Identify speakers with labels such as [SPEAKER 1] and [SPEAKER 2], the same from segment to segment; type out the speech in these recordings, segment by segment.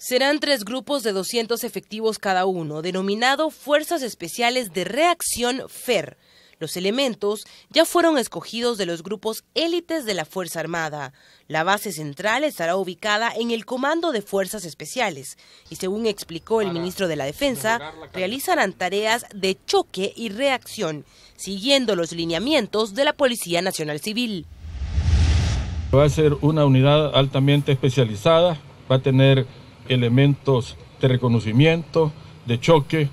[SPEAKER 1] Serán tres grupos de 200 efectivos cada uno, denominado Fuerzas Especiales de Reacción FER. Los elementos ya fueron escogidos de los grupos élites de la Fuerza Armada. La base central estará ubicada en el Comando de Fuerzas Especiales y, según explicó el ministro de la Defensa, realizarán tareas de choque y reacción, siguiendo los lineamientos de la Policía Nacional Civil.
[SPEAKER 2] Va a ser una unidad altamente especializada, va a tener elementos de reconocimiento, de choque,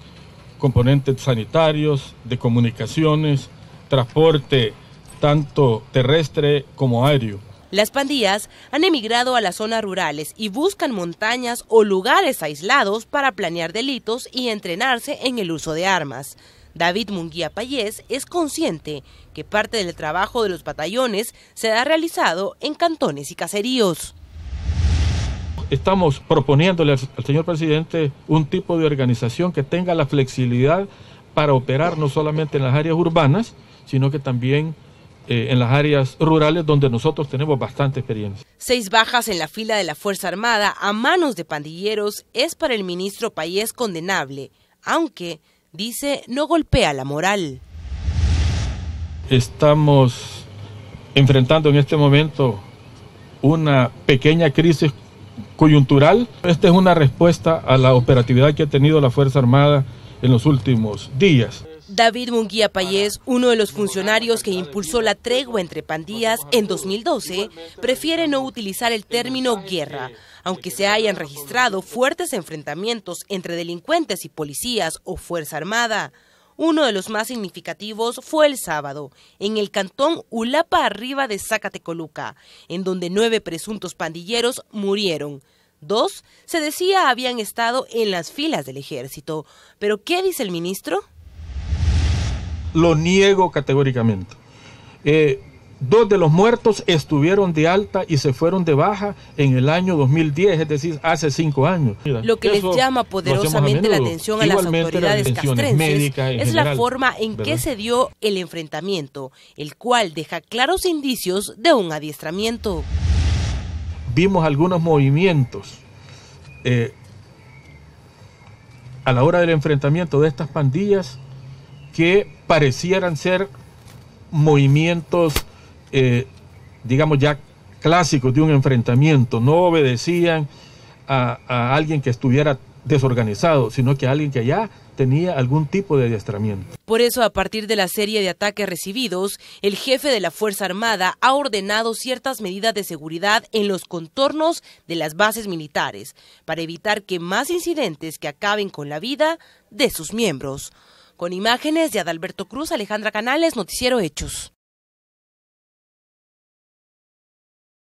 [SPEAKER 2] componentes sanitarios, de comunicaciones, transporte tanto terrestre como aéreo.
[SPEAKER 1] Las pandillas han emigrado a las zonas rurales y buscan montañas o lugares aislados para planear delitos y entrenarse en el uso de armas. David Munguía Payés es consciente que parte del trabajo de los batallones se ha realizado en cantones y caseríos
[SPEAKER 2] estamos proponiéndole al, señor presidente un tipo de organización que tenga la flexibilidad para operar no solamente en las áreas urbanas, sino que también eh, en las áreas rurales donde nosotros tenemos bastante experiencia.
[SPEAKER 1] Seis bajas en la fila de la Fuerza Armada a manos de pandilleros es para el ministro país condenable, aunque, dice, no golpea la moral.
[SPEAKER 2] Estamos enfrentando en este momento una pequeña crisis coyuntural. Esta es una respuesta a la operatividad que ha tenido la Fuerza Armada en los últimos días.
[SPEAKER 1] David Munguía Payés, uno de los funcionarios que impulsó la tregua entre pandillas en 2012, prefiere no utilizar el término guerra, aunque se hayan registrado fuertes enfrentamientos entre delincuentes y policías o Fuerza Armada. Uno de los más significativos fue el sábado, en el cantón Ulapa Arriba de Zacatecoluca, en donde nueve presuntos pandilleros murieron. Dos, se decía, habían estado en las filas del ejército. ¿Pero qué dice el ministro?
[SPEAKER 2] Lo niego categóricamente. Eh, Dos de los muertos estuvieron de alta y se fueron de baja en el año 2010, es decir, hace cinco años. Lo que les llama poderosamente la atención a las autoridades castrenses es la forma en que se
[SPEAKER 1] dio el enfrentamiento, el cual deja claros indicios de un adiestramiento.
[SPEAKER 2] Vimos algunos movimientos eh, a la hora del enfrentamiento de estas pandillas que parecieran ser movimientos eh, digamos, ya clásicos de un enfrentamiento. No obedecían a, alguien que estuviera desorganizado, sino que alguien que allá tenía algún tipo de adiestramiento.
[SPEAKER 1] Por eso, a partir de la serie de ataques recibidos, el jefe de la Fuerza Armada ha ordenado ciertas medidas de seguridad en los contornos de las bases militares, para evitar que más incidentes que acaben con la vida de sus miembros. Con imágenes de Adalberto Cruz, Alejandra Canales, Noticiero Hechos.